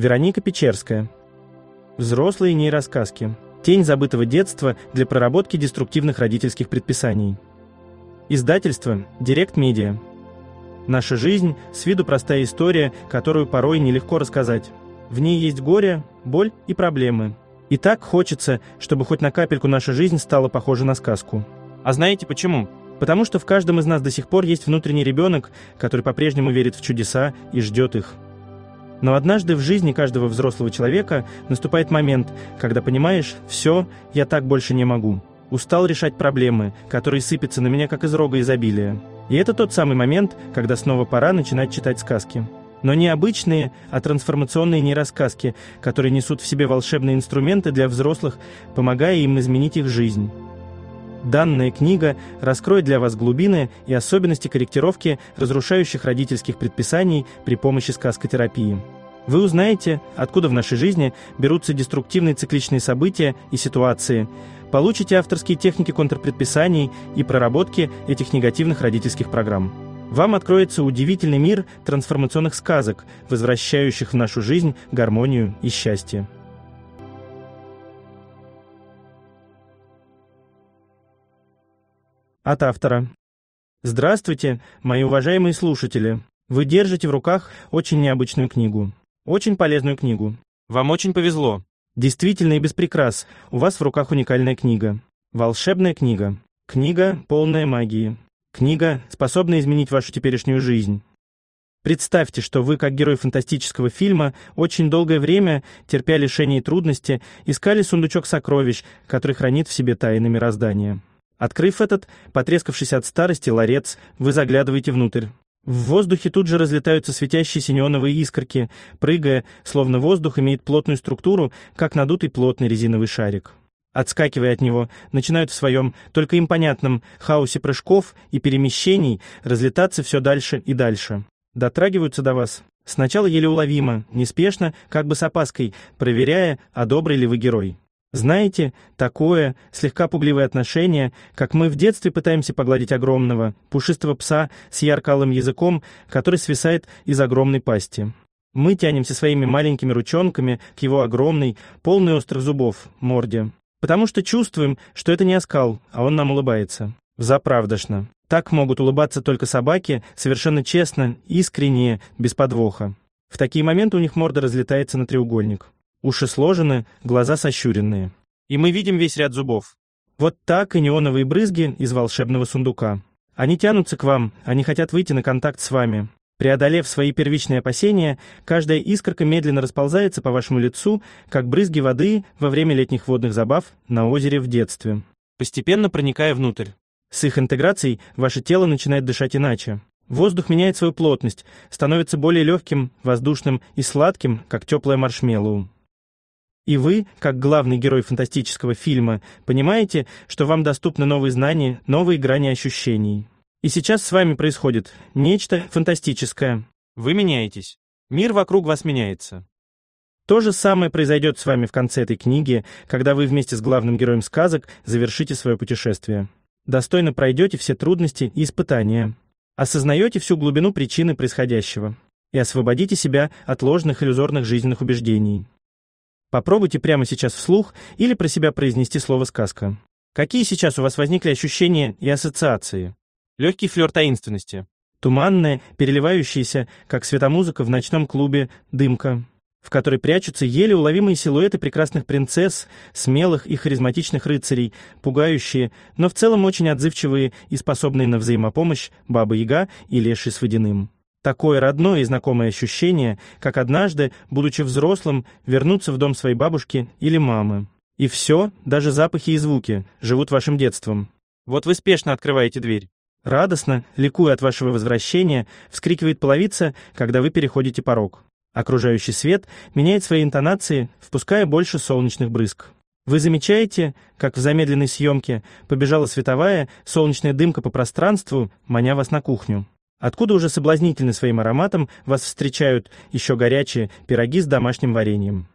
Вероника Печерская. Взрослые нейросказки. Тень забытого детства для проработки деструктивных родительских предписаний. Издательство «Директ Медиа». Наша жизнь – с виду простая история, которую порой нелегко рассказать. В ней есть горе, боль и проблемы. И так хочется, чтобы хоть на капельку наша жизнь стала похожа на сказку. А знаете почему? Потому что в каждом из нас до сих пор есть внутренний ребенок, который по-прежнему верит в чудеса и ждет их. Но однажды в жизни каждого взрослого человека наступает момент, когда понимаешь, все, я так больше не могу. Устал решать проблемы, которые сыпятся на меня как из рога изобилия. И это тот самый момент, когда снова пора начинать читать сказки. Но не обычные, а трансформационные нейросказки, которые несут в себе волшебные инструменты для взрослых, помогая им изменить их жизнь. Данная книга раскроет для вас глубины и особенности корректировки разрушающих родительских предписаний при помощи сказкотерапии. Вы узнаете, откуда в нашей жизни берутся деструктивные цикличные события и ситуации, получите авторские техники контрпредписаний и проработки этих негативных родительских программ. Вам откроется удивительный мир трансформационных сказок, возвращающих в нашу жизнь гармонию и счастье. От автора. Здравствуйте, мои уважаемые слушатели. Вы держите в руках очень необычную книгу. Очень полезную книгу. Вам очень повезло. Действительно и без прикрас. У вас в руках уникальная книга. Волшебная книга. Книга, полная магии. Книга, способная изменить вашу теперешнюю жизнь. Представьте, что вы, как герой фантастического фильма, очень долгое время, терпя лишения и трудности, искали сундучок сокровищ, который хранит в себе тайны мироздания. Открыв этот, потрескавшийся от старости ларец, вы заглядываете внутрь. В воздухе тут же разлетаются светящиеся неоновые искорки, прыгая, словно воздух имеет плотную структуру, как надутый плотный резиновый шарик. Отскакивая от него, начинают в своем, только им понятном, хаосе прыжков и перемещений разлетаться все дальше и дальше. Дотрагиваются до вас. Сначала еле уловимо, неспешно, как бы с опаской, проверяя, а добрый ли вы герой. Знаете, такое, слегка пугливое отношение, как мы в детстве пытаемся погладить огромного, пушистого пса с ярко яркалым языком, который свисает из огромной пасти. Мы тянемся своими маленькими ручонками к его огромной, полной острых зубов, морде. Потому что чувствуем, что это не оскал, а он нам улыбается. Заправдошно. Так могут улыбаться только собаки, совершенно честно, искренне, без подвоха. В такие моменты у них морда разлетается на треугольник. Уши сложены, глаза сощуренные. И мы видим весь ряд зубов. Вот так и неоновые брызги из волшебного сундука. Они тянутся к вам, они хотят выйти на контакт с вами. Преодолев свои первичные опасения, каждая искорка медленно расползается по вашему лицу, как брызги воды во время летних водных забав на озере в детстве. Постепенно проникая внутрь. С их интеграцией ваше тело начинает дышать иначе. Воздух меняет свою плотность, становится более легким, воздушным и сладким, как теплое маршмеллоу. И вы, как главный герой фантастического фильма, понимаете, что вам доступны новые знания, новые грани ощущений. И сейчас с вами происходит нечто фантастическое. Вы меняетесь. Мир вокруг вас меняется. То же самое произойдет с вами в конце этой книги, когда вы вместе с главным героем сказок завершите свое путешествие. Достойно пройдете все трудности и испытания. Осознаете всю глубину причины происходящего. И освободите себя от ложных иллюзорных жизненных убеждений. Попробуйте прямо сейчас вслух или про себя произнести слово «сказка». Какие сейчас у вас возникли ощущения и ассоциации? Легкий флер таинственности. Туманная, переливающаяся, как светомузыка в ночном клубе, дымка, в которой прячутся еле уловимые силуэты прекрасных принцесс, смелых и харизматичных рыцарей, пугающие, но в целом очень отзывчивые и способные на взаимопомощь Баба-Яга и Леший с Водяным такое родное и знакомое ощущение, как однажды, будучи взрослым, вернуться в дом своей бабушки или мамы. И все, даже запахи и звуки, живут вашим детством. Вот вы спешно открываете дверь. Радостно, ликуя от вашего возвращения, вскрикивает половица, когда вы переходите порог. Окружающий свет меняет свои интонации, впуская больше солнечных брызг. Вы замечаете, как в замедленной съемке побежала световая, солнечная дымка по пространству, маня вас на кухню откуда уже соблазнительны своим ароматом вас встречают еще горячие пироги с домашним вареньем.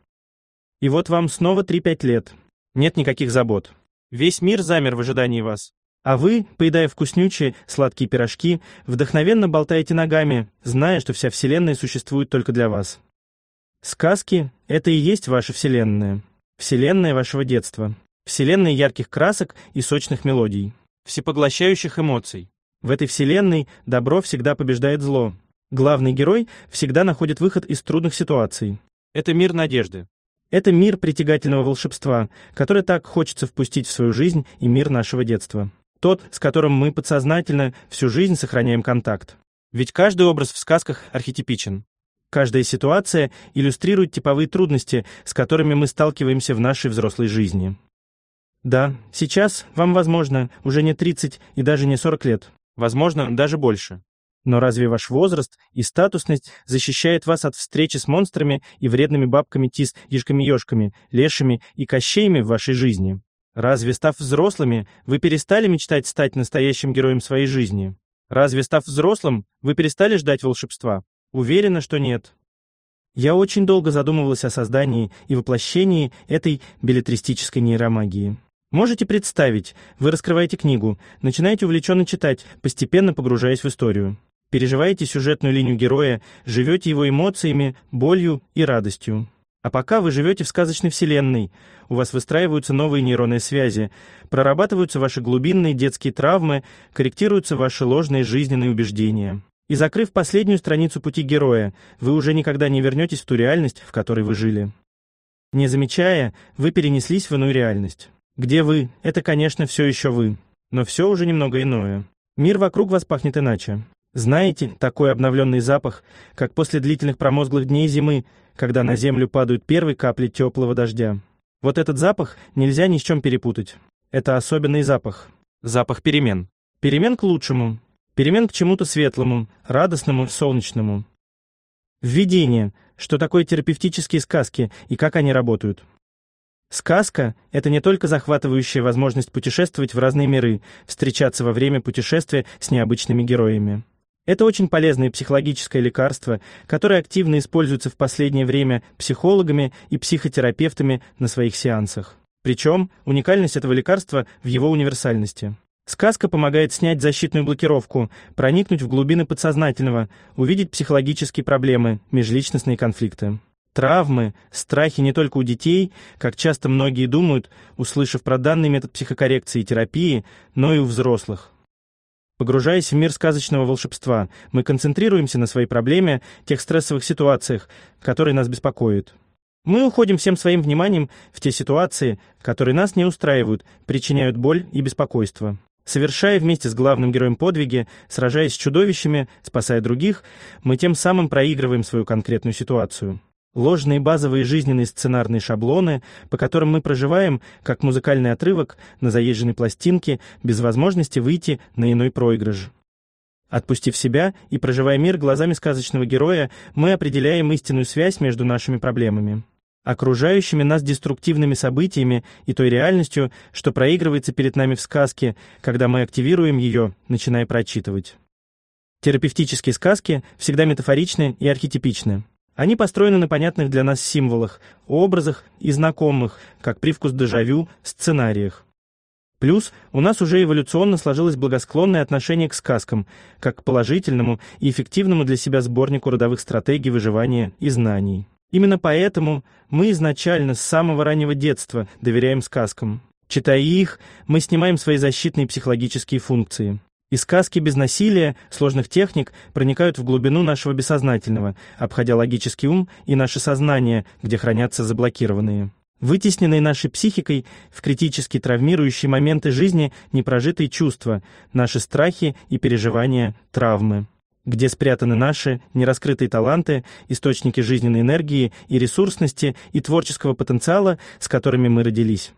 И вот вам снова 3-5 лет. Нет никаких забот. Весь мир замер в ожидании вас. А вы, поедая вкуснючие сладкие пирожки, вдохновенно болтаете ногами, зная, что вся вселенная существует только для вас. Сказки — это и есть ваша вселенная. Вселенная вашего детства. Вселенная ярких красок и сочных мелодий. Всепоглощающих эмоций. В этой вселенной добро всегда побеждает зло. Главный герой всегда находит выход из трудных ситуаций. Это мир надежды. Это мир притягательного волшебства, который так хочется впустить в свою жизнь и мир нашего детства. Тот, с которым мы подсознательно всю жизнь сохраняем контакт. Ведь каждый образ в сказках архетипичен. Каждая ситуация иллюстрирует типовые трудности, с которыми мы сталкиваемся в нашей взрослой жизни. Да, сейчас вам, возможно, уже не 30 и даже не 40 лет возможно, даже больше. Но разве ваш возраст и статусность защищает вас от встречи с монстрами и вредными бабками тис, ежками ежками, лешими и кощеями в вашей жизни? Разве, став взрослыми, вы перестали мечтать стать настоящим героем своей жизни? Разве, став взрослым, вы перестали ждать волшебства? Уверена, что нет. Я очень долго задумывалась о создании и воплощении этой билетристической нейромагии. Можете представить, вы раскрываете книгу, начинаете увлеченно читать, постепенно погружаясь в историю. Переживаете сюжетную линию героя, живете его эмоциями, болью и радостью. А пока вы живете в сказочной вселенной, у вас выстраиваются новые нейронные связи, прорабатываются ваши глубинные детские травмы, корректируются ваши ложные жизненные убеждения. И закрыв последнюю страницу пути героя, вы уже никогда не вернетесь в ту реальность, в которой вы жили. Не замечая, вы перенеслись в иную реальность. Где вы? Это, конечно, все еще вы. Но все уже немного иное. Мир вокруг вас пахнет иначе. Знаете, такой обновленный запах, как после длительных промозглых дней зимы, когда на землю падают первые капли теплого дождя. Вот этот запах нельзя ни с чем перепутать. Это особенный запах. Запах перемен. Перемен к лучшему. Перемен к чему-то светлому, радостному, солнечному. Введение, что такое терапевтические сказки и как они работают. Сказка — это не только захватывающая возможность путешествовать в разные миры, встречаться во время путешествия с необычными героями. Это очень полезное психологическое лекарство, которое активно используется в последнее время психологами и психотерапевтами на своих сеансах. Причем уникальность этого лекарства в его универсальности. Сказка помогает снять защитную блокировку, проникнуть в глубины подсознательного, увидеть психологические проблемы, межличностные конфликты. Травмы, страхи не только у детей, как часто многие думают, услышав про данный метод психокоррекции и терапии, но и у взрослых. Погружаясь в мир сказочного волшебства, мы концентрируемся на своей проблеме, тех стрессовых ситуациях, которые нас беспокоят. Мы уходим всем своим вниманием в те ситуации, которые нас не устраивают, причиняют боль и беспокойство. Совершая вместе с главным героем подвиги, сражаясь с чудовищами, спасая других, мы тем самым проигрываем свою конкретную ситуацию. Ложные базовые жизненные сценарные шаблоны, по которым мы проживаем, как музыкальный отрывок на заезженной пластинке, без возможности выйти на иной проигрыш. Отпустив себя и проживая мир глазами сказочного героя, мы определяем истинную связь между нашими проблемами, окружающими нас деструктивными событиями и той реальностью, что проигрывается перед нами в сказке, когда мы активируем ее, начиная прочитывать. Терапевтические сказки всегда метафоричны и архетипичны. Они построены на понятных для нас символах, образах и знакомых, как привкус дежавю, сценариях. Плюс у нас уже эволюционно сложилось благосклонное отношение к сказкам, как к положительному и эффективному для себя сборнику родовых стратегий выживания и знаний. Именно поэтому мы изначально с самого раннего детства доверяем сказкам. Читая их, мы снимаем свои защитные психологические функции. И сказки без насилия, сложных техник проникают в глубину нашего бессознательного, обходя логический ум и наше сознание, где хранятся заблокированные. Вытесненные нашей психикой в критически травмирующие моменты жизни непрожитые чувства, наши страхи и переживания, травмы. Где спрятаны наши нераскрытые таланты, источники жизненной энергии и ресурсности и творческого потенциала, с которыми мы родились.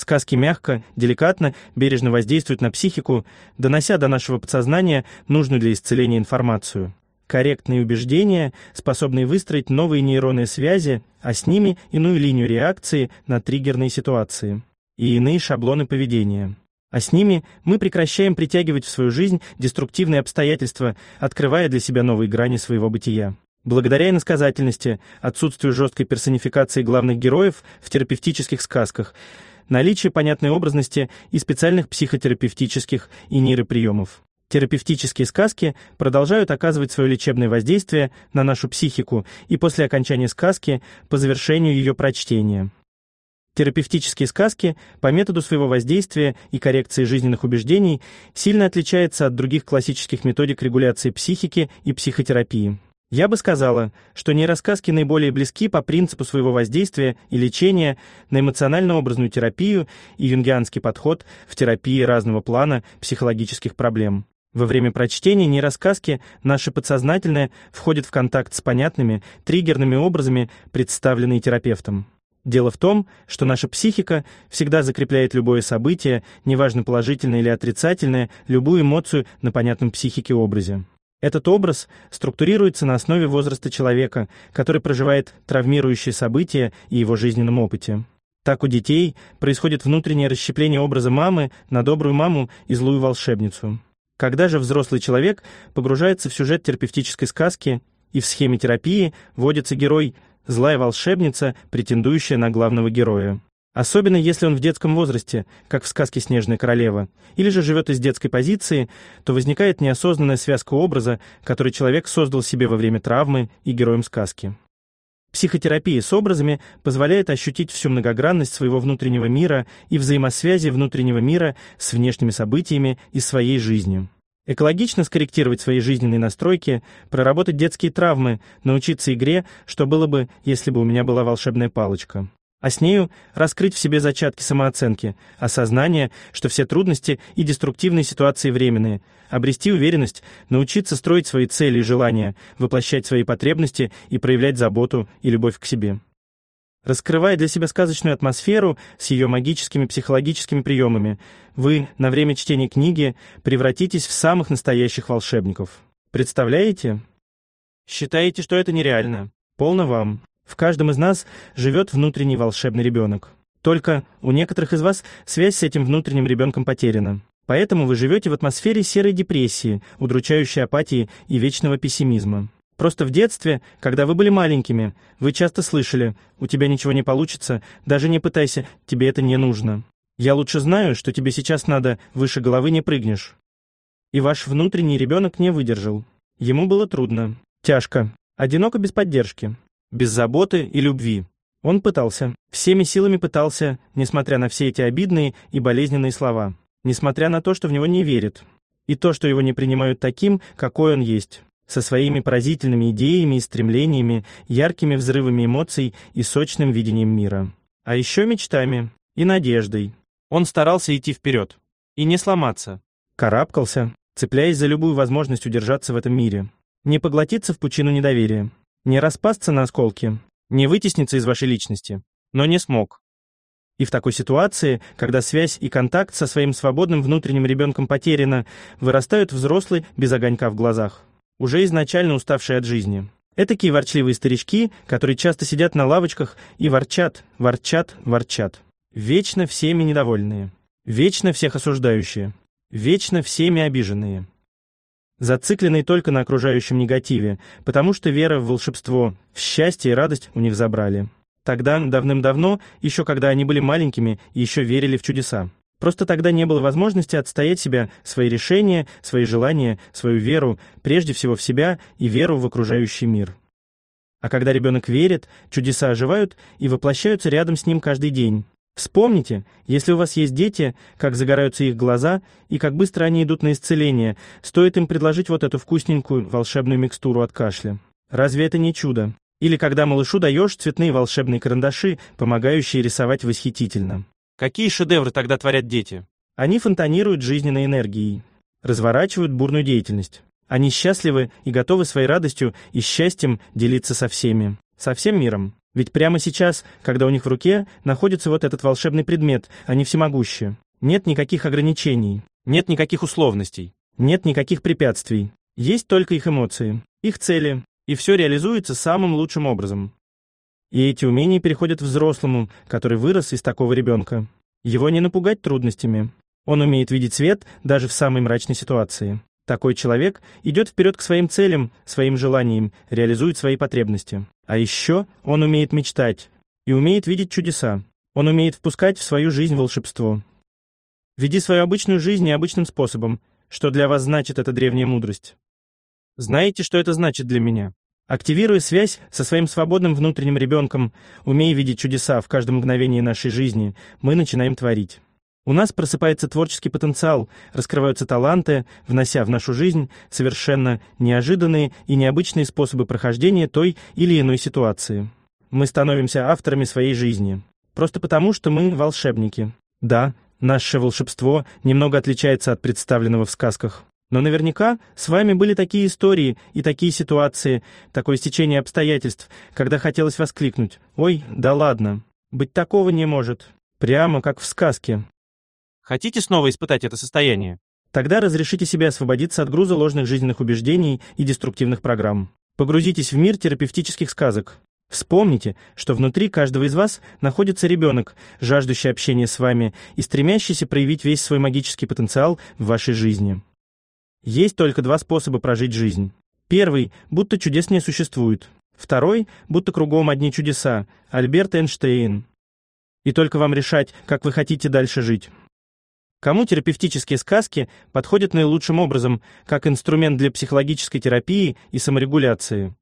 Сказки мягко, деликатно, бережно воздействуют на психику, донося до нашего подсознания нужную для исцеления информацию. Корректные убеждения, способные выстроить новые нейронные связи, а с ними иную линию реакции на триггерные ситуации и иные шаблоны поведения. А с ними мы прекращаем притягивать в свою жизнь деструктивные обстоятельства, открывая для себя новые грани своего бытия. Благодаря иносказательности, отсутствию жесткой персонификации главных героев в терапевтических сказках – наличие понятной образности и специальных психотерапевтических и нейроприемов. Терапевтические сказки продолжают оказывать свое лечебное воздействие на нашу психику и после окончания сказки по завершению ее прочтения. Терапевтические сказки по методу своего воздействия и коррекции жизненных убеждений сильно отличаются от других классических методик регуляции психики и психотерапии. Я бы сказала, что нейросказки наиболее близки по принципу своего воздействия и лечения на эмоционально-образную терапию и юнгианский подход в терапии разного плана психологических проблем. Во время прочтения нейросказки наше подсознательное входит в контакт с понятными, триггерными образами, представленные терапевтом. Дело в том, что наша психика всегда закрепляет любое событие, неважно положительное или отрицательное, любую эмоцию на понятном психике образе. Этот образ структурируется на основе возраста человека, который проживает травмирующие события и его жизненном опыте. Так у детей происходит внутреннее расщепление образа мамы на добрую маму и злую волшебницу. Когда же взрослый человек погружается в сюжет терапевтической сказки и в схеме терапии вводится герой «злая волшебница, претендующая на главного героя». Особенно если он в детском возрасте, как в сказке «Снежная королева», или же живет из детской позиции, то возникает неосознанная связка образа, который человек создал себе во время травмы и героем сказки. Психотерапия с образами позволяет ощутить всю многогранность своего внутреннего мира и взаимосвязи внутреннего мира с внешними событиями и своей жизнью. Экологично скорректировать свои жизненные настройки, проработать детские травмы, научиться игре, что было бы, если бы у меня была волшебная палочка а с нею раскрыть в себе зачатки самооценки, осознание, что все трудности и деструктивные ситуации временные, обрести уверенность, научиться строить свои цели и желания, воплощать свои потребности и проявлять заботу и любовь к себе. Раскрывая для себя сказочную атмосферу с ее магическими психологическими приемами, вы на время чтения книги превратитесь в самых настоящих волшебников. Представляете? Считаете, что это нереально? Полно вам. В каждом из нас живет внутренний волшебный ребенок. Только у некоторых из вас связь с этим внутренним ребенком потеряна. Поэтому вы живете в атмосфере серой депрессии, удручающей апатии и вечного пессимизма. Просто в детстве, когда вы были маленькими, вы часто слышали «у тебя ничего не получится, даже не пытайся, тебе это не нужно». «Я лучше знаю, что тебе сейчас надо, выше головы не прыгнешь». И ваш внутренний ребенок не выдержал. Ему было трудно, тяжко, одиноко без поддержки без заботы и любви. Он пытался, всеми силами пытался, несмотря на все эти обидные и болезненные слова, несмотря на то, что в него не верят, и то, что его не принимают таким, какой он есть, со своими поразительными идеями и стремлениями, яркими взрывами эмоций и сочным видением мира. А еще мечтами и надеждой. Он старался идти вперед и не сломаться. Карабкался, цепляясь за любую возможность удержаться в этом мире, не поглотиться в пучину недоверия не распасться на осколки, не вытесниться из вашей личности, но не смог. И в такой ситуации, когда связь и контакт со своим свободным внутренним ребенком потеряна, вырастают взрослые без огонька в глазах, уже изначально уставшие от жизни. Это такие ворчливые старички, которые часто сидят на лавочках и ворчат, ворчат, ворчат. Вечно всеми недовольные. Вечно всех осуждающие. Вечно всеми обиженные зацикленный только на окружающем негативе, потому что вера в волшебство, в счастье и радость у них забрали. Тогда, давным-давно, еще когда они были маленькими, еще верили в чудеса. Просто тогда не было возможности отстоять себя, свои решения, свои желания, свою веру, прежде всего в себя и веру в окружающий мир. А когда ребенок верит, чудеса оживают и воплощаются рядом с ним каждый день. Вспомните, если у вас есть дети, как загораются их глаза и как быстро они идут на исцеление, стоит им предложить вот эту вкусненькую волшебную микстуру от кашля. Разве это не чудо? Или когда малышу даешь цветные волшебные карандаши, помогающие рисовать восхитительно. Какие шедевры тогда творят дети? Они фонтанируют жизненной энергией, разворачивают бурную деятельность. Они счастливы и готовы своей радостью и счастьем делиться со всеми, со всем миром. Ведь прямо сейчас, когда у них в руке находится вот этот волшебный предмет, они всемогущие. Нет никаких ограничений, нет никаких условностей, нет никаких препятствий. Есть только их эмоции, их цели, и все реализуется самым лучшим образом. И эти умения переходят взрослому, который вырос из такого ребенка. Его не напугать трудностями. Он умеет видеть свет даже в самой мрачной ситуации. Такой человек идет вперед к своим целям, своим желаниям, реализует свои потребности. А еще он умеет мечтать и умеет видеть чудеса. Он умеет впускать в свою жизнь волшебство. Веди свою обычную жизнь необычным способом. Что для вас значит эта древняя мудрость? Знаете, что это значит для меня? Активируя связь со своим свободным внутренним ребенком, умея видеть чудеса в каждом мгновении нашей жизни, мы начинаем творить. У нас просыпается творческий потенциал, раскрываются таланты, внося в нашу жизнь совершенно неожиданные и необычные способы прохождения той или иной ситуации. Мы становимся авторами своей жизни. Просто потому, что мы волшебники. Да, наше волшебство немного отличается от представленного в сказках. Но наверняка с вами были такие истории и такие ситуации, такое стечение обстоятельств, когда хотелось воскликнуть «Ой, да ладно! Быть такого не может!» Прямо как в сказке. Хотите снова испытать это состояние? Тогда разрешите себе освободиться от груза ложных жизненных убеждений и деструктивных программ. Погрузитесь в мир терапевтических сказок. Вспомните, что внутри каждого из вас находится ребенок, жаждущий общения с вами и стремящийся проявить весь свой магический потенциал в вашей жизни. Есть только два способа прожить жизнь. Первый – будто чудес не существует. Второй – будто кругом одни чудеса. Альберт Эйнштейн. И только вам решать, как вы хотите дальше жить. Кому терапевтические сказки подходят наилучшим образом, как инструмент для психологической терапии и саморегуляции?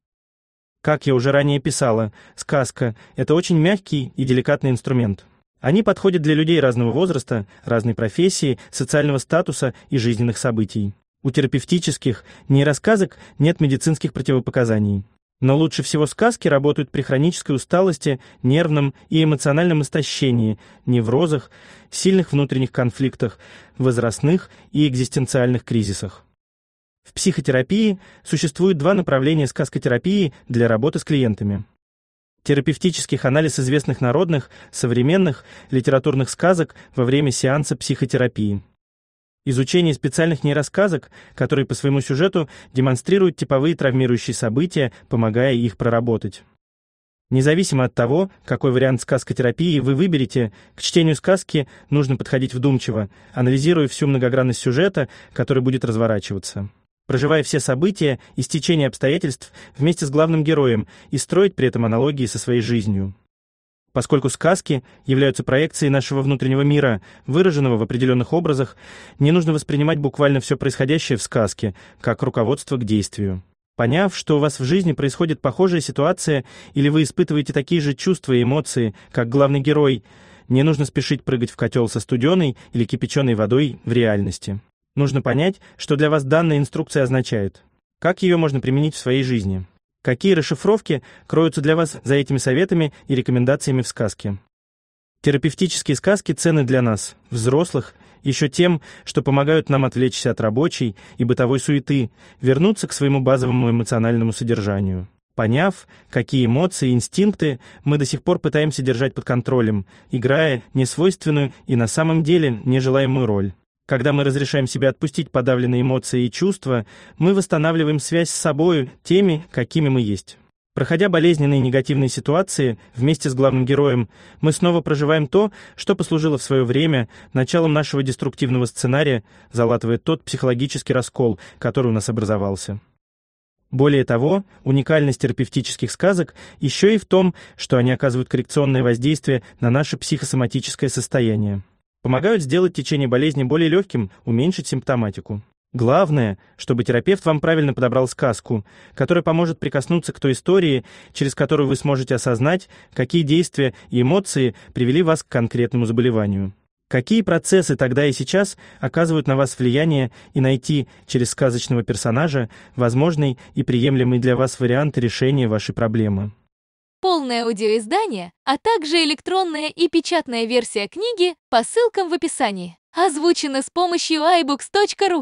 Как я уже ранее писала, сказка – это очень мягкий и деликатный инструмент. Они подходят для людей разного возраста, разной профессии, социального статуса и жизненных событий. У терапевтических не рассказок нет медицинских противопоказаний. Но лучше всего сказки работают при хронической усталости, нервном и эмоциональном истощении, неврозах, сильных внутренних конфликтах, возрастных и экзистенциальных кризисах. В психотерапии существует два направления сказкотерапии для работы с клиентами. Терапевтических анализ известных народных, современных, литературных сказок во время сеанса психотерапии изучение специальных нейросказок, которые по своему сюжету демонстрируют типовые травмирующие события, помогая их проработать. Независимо от того, какой вариант сказкотерапии вы выберете, к чтению сказки нужно подходить вдумчиво, анализируя всю многогранность сюжета, который будет разворачиваться. Проживая все события и стечение обстоятельств вместе с главным героем и строить при этом аналогии со своей жизнью. Поскольку сказки являются проекцией нашего внутреннего мира, выраженного в определенных образах, не нужно воспринимать буквально все происходящее в сказке, как руководство к действию. Поняв, что у вас в жизни происходит похожая ситуация, или вы испытываете такие же чувства и эмоции, как главный герой, не нужно спешить прыгать в котел со студеной или кипяченой водой в реальности. Нужно понять, что для вас данная инструкция означает. Как ее можно применить в своей жизни? Какие расшифровки кроются для вас за этими советами и рекомендациями в сказке? Терапевтические сказки ценны для нас, взрослых, еще тем, что помогают нам отвлечься от рабочей и бытовой суеты, вернуться к своему базовому эмоциональному содержанию. Поняв, какие эмоции и инстинкты мы до сих пор пытаемся держать под контролем, играя несвойственную и на самом деле нежелаемую роль. Когда мы разрешаем себе отпустить подавленные эмоции и чувства, мы восстанавливаем связь с собою, теми, какими мы есть. Проходя болезненные и негативные ситуации вместе с главным героем, мы снова проживаем то, что послужило в свое время началом нашего деструктивного сценария, залатывает тот психологический раскол, который у нас образовался. Более того, уникальность терапевтических сказок еще и в том, что они оказывают коррекционное воздействие на наше психосоматическое состояние. Помогают сделать течение болезни более легким, уменьшить симптоматику. Главное, чтобы терапевт вам правильно подобрал сказку, которая поможет прикоснуться к той истории, через которую вы сможете осознать, какие действия и эмоции привели вас к конкретному заболеванию. Какие процессы тогда и сейчас оказывают на вас влияние и найти через сказочного персонажа возможный и приемлемый для вас вариант решения вашей проблемы полное аудиоиздание, а также электронная и печатная версия книги по ссылкам в описании. Озвучено с помощью iBooks.ru.